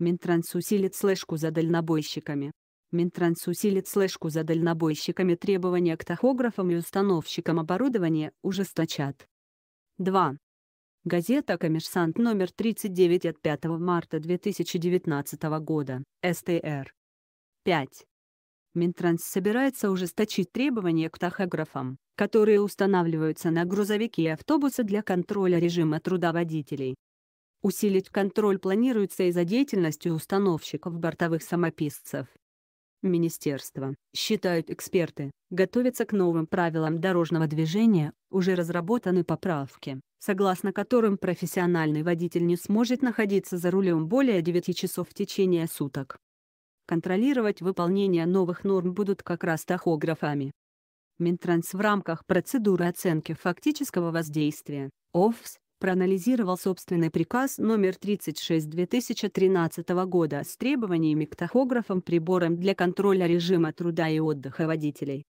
Минтранс усилит слежку за дальнобойщиками. Минтранс усилит слежку за дальнобойщиками требования к тахографам и установщикам оборудования ужесточат. 2. Газета «Коммерсант» номер 39 от 5 марта 2019 года, СТР. 5. Минтранс собирается ужесточить требования к тахографам, которые устанавливаются на грузовики и автобусы для контроля режима труда водителей. Усилить контроль планируется и за деятельностью установщиков бортовых самописцев. Министерство, считают эксперты, готовится к новым правилам дорожного движения, уже разработаны поправки, согласно которым профессиональный водитель не сможет находиться за рулем более 9 часов в течение суток. Контролировать выполнение новых норм будут как раз тахографами. Минтранс в рамках процедуры оценки фактического воздействия, ОФС, проанализировал собственный приказ номер 36 2013 года с требованиями к тахографам приборам для контроля режима труда и отдыха водителей.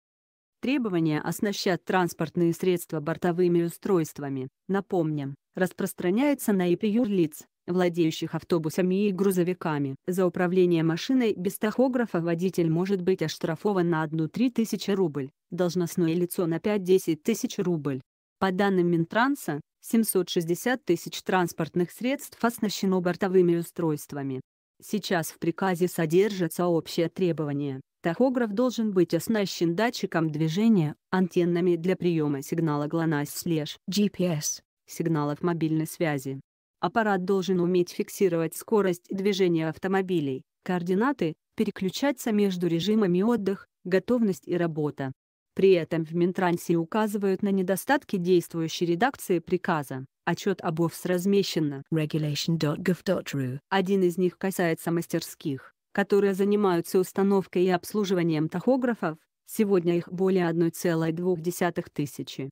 Требования оснащать транспортные средства бортовыми устройствами, напомним, распространяются на ИП юрлиц, владеющих автобусами и грузовиками. За управление машиной без тахографа водитель может быть оштрафован на 1-3 тысячи рубль, должностное лицо на 5-10 тысяч рубль. По данным Минтранса, 760 тысяч транспортных средств оснащено бортовыми устройствами. Сейчас в приказе содержится общее требование. Тахограф должен быть оснащен датчиком движения, антеннами для приема сигнала глонасс, GLONASS GPS, сигналов мобильной связи. Аппарат должен уметь фиксировать скорость движения автомобилей, координаты, переключаться между режимами отдых, готовность и работа. При этом в Минтрансе указывают на недостатки действующей редакции приказа. Отчет об ОФС размещен на regulation.gov.ru. Один из них касается мастерских, которые занимаются установкой и обслуживанием тахографов, сегодня их более 1,2 тысячи.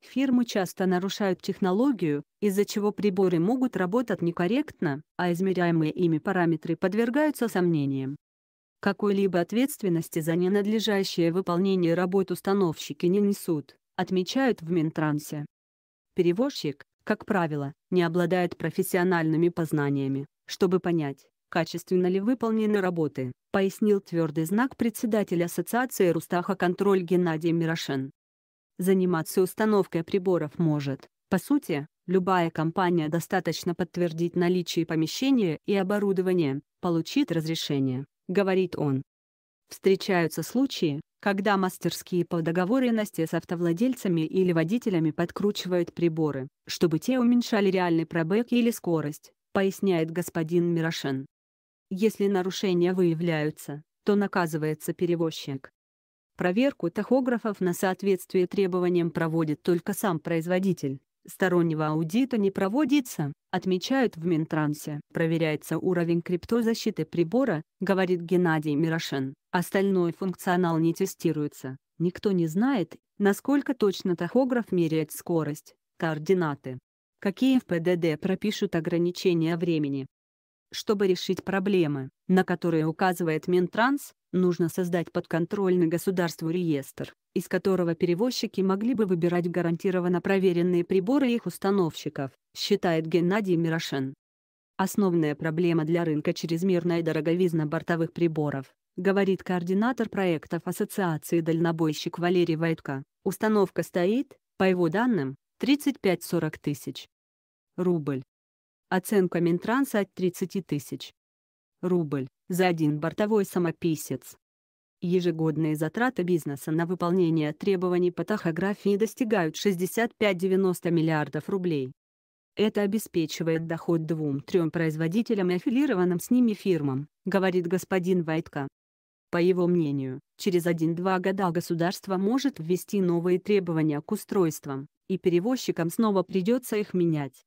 Фирмы часто нарушают технологию, из-за чего приборы могут работать некорректно, а измеряемые ими параметры подвергаются сомнениям. Какой-либо ответственности за ненадлежащее выполнение работ установщики не несут, отмечают в Минтрансе. Перевозчик, как правило, не обладает профессиональными познаниями, чтобы понять, качественно ли выполнены работы, пояснил твердый знак председатель Ассоциации Рустаха контроль Геннадий Мирошин. Заниматься установкой приборов может, по сути, любая компания достаточно подтвердить наличие помещения и оборудования, получит разрешение, — говорит он. Встречаются случаи, когда мастерские по договоренности с автовладельцами или водителями подкручивают приборы, чтобы те уменьшали реальный пробег или скорость, поясняет господин Мирошин. Если нарушения выявляются, то наказывается перевозчик. Проверку тахографов на соответствие требованиям проводит только сам производитель, Стороннего аудита не проводится, отмечают в Минтрансе. Проверяется уровень криптозащиты прибора, говорит Геннадий Мирошин. Остальной функционал не тестируется. Никто не знает, насколько точно тахограф меряет скорость, координаты. Какие в ПДД пропишут ограничения времени? Чтобы решить проблемы, на которые указывает Минтранс, нужно создать подконтрольный государству реестр, из которого перевозчики могли бы выбирать гарантированно проверенные приборы их установщиков, считает Геннадий Мирошен. Основная проблема для рынка – чрезмерная дороговизна бортовых приборов, говорит координатор проектов Ассоциации дальнобойщик Валерий Вайтко. Установка стоит, по его данным, 35-40 тысяч. Рубль. Оценка Минтранса от 30 тысяч. Рубль за один бортовой самописец. Ежегодные затраты бизнеса на выполнение требований по тахографии достигают 65-90 миллиардов рублей. Это обеспечивает доход двум-трем производителям и аффилированным с ними фирмам, говорит господин Вайтка. По его мнению, через 1-2 года государство может ввести новые требования к устройствам, и перевозчикам снова придется их менять.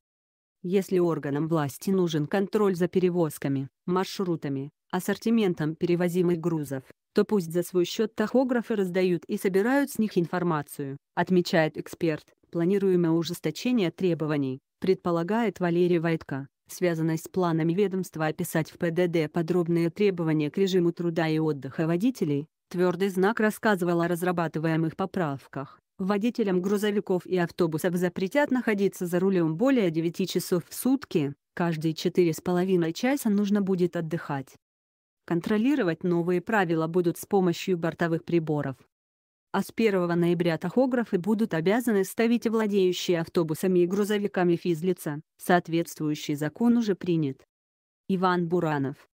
Если органам власти нужен контроль за перевозками, маршрутами, ассортиментом перевозимых грузов, то пусть за свой счет тахографы раздают и собирают с них информацию, отмечает эксперт. Планируемое ужесточение требований, предполагает Валерий Вайтко. связано с планами ведомства описать в ПДД подробные требования к режиму труда и отдыха водителей, твердый знак рассказывал о разрабатываемых поправках. Водителям грузовиков и автобусов запретят находиться за рулем более 9 часов в сутки, каждые 4,5 часа нужно будет отдыхать. Контролировать новые правила будут с помощью бортовых приборов. А с 1 ноября тахографы будут обязаны ставить владеющие автобусами и грузовиками физлица, соответствующий закон уже принят. Иван Буранов